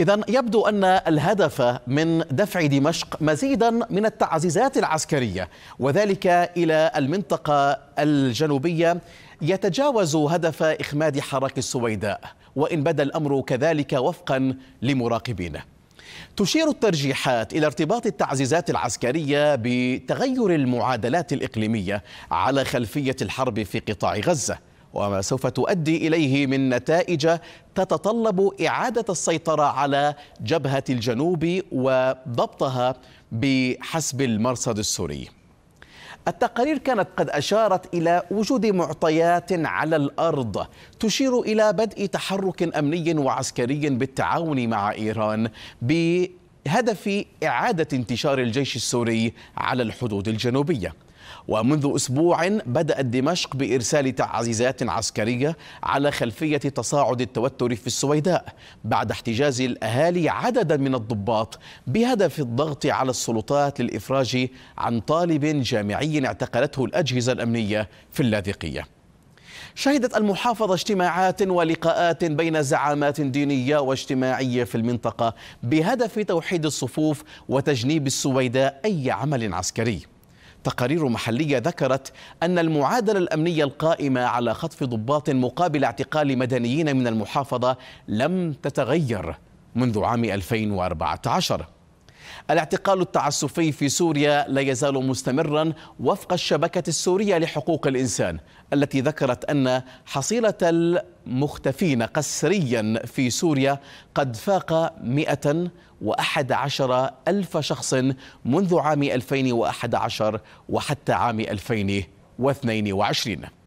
إذا يبدو أن الهدف من دفع دمشق مزيدا من التعزيزات العسكرية وذلك إلى المنطقة الجنوبية يتجاوز هدف إخماد حراك السويداء وإن بدا الأمر كذلك وفقا لمراقبين تشير الترجيحات إلى ارتباط التعزيزات العسكرية بتغير المعادلات الإقليمية على خلفية الحرب في قطاع غزة وما سوف تؤدي اليه من نتائج تتطلب اعاده السيطره على جبهه الجنوب وضبطها بحسب المرصد السوري. التقارير كانت قد اشارت الى وجود معطيات على الارض تشير الى بدء تحرك امني وعسكري بالتعاون مع ايران بهدف اعاده انتشار الجيش السوري على الحدود الجنوبيه. ومنذ أسبوع بدأت دمشق بإرسال تعزيزات عسكرية على خلفية تصاعد التوتر في السويداء بعد احتجاز الأهالي عددا من الضباط بهدف الضغط على السلطات للإفراج عن طالب جامعي اعتقلته الأجهزة الأمنية في اللاذقية شهدت المحافظة اجتماعات ولقاءات بين زعامات دينية واجتماعية في المنطقة بهدف توحيد الصفوف وتجنيب السويداء أي عمل عسكري تقارير محلية ذكرت أن المعادلة الأمنية القائمة على خطف ضباط مقابل اعتقال مدنيين من المحافظة لم تتغير منذ عام 2014 الاعتقال التعسفي في سوريا لا يزال مستمرا وفق الشبكة السورية لحقوق الإنسان التي ذكرت أن حصيلة المختفين قسريا في سوريا قد فاق 111 ألف شخص منذ عام 2011 وحتى عام 2022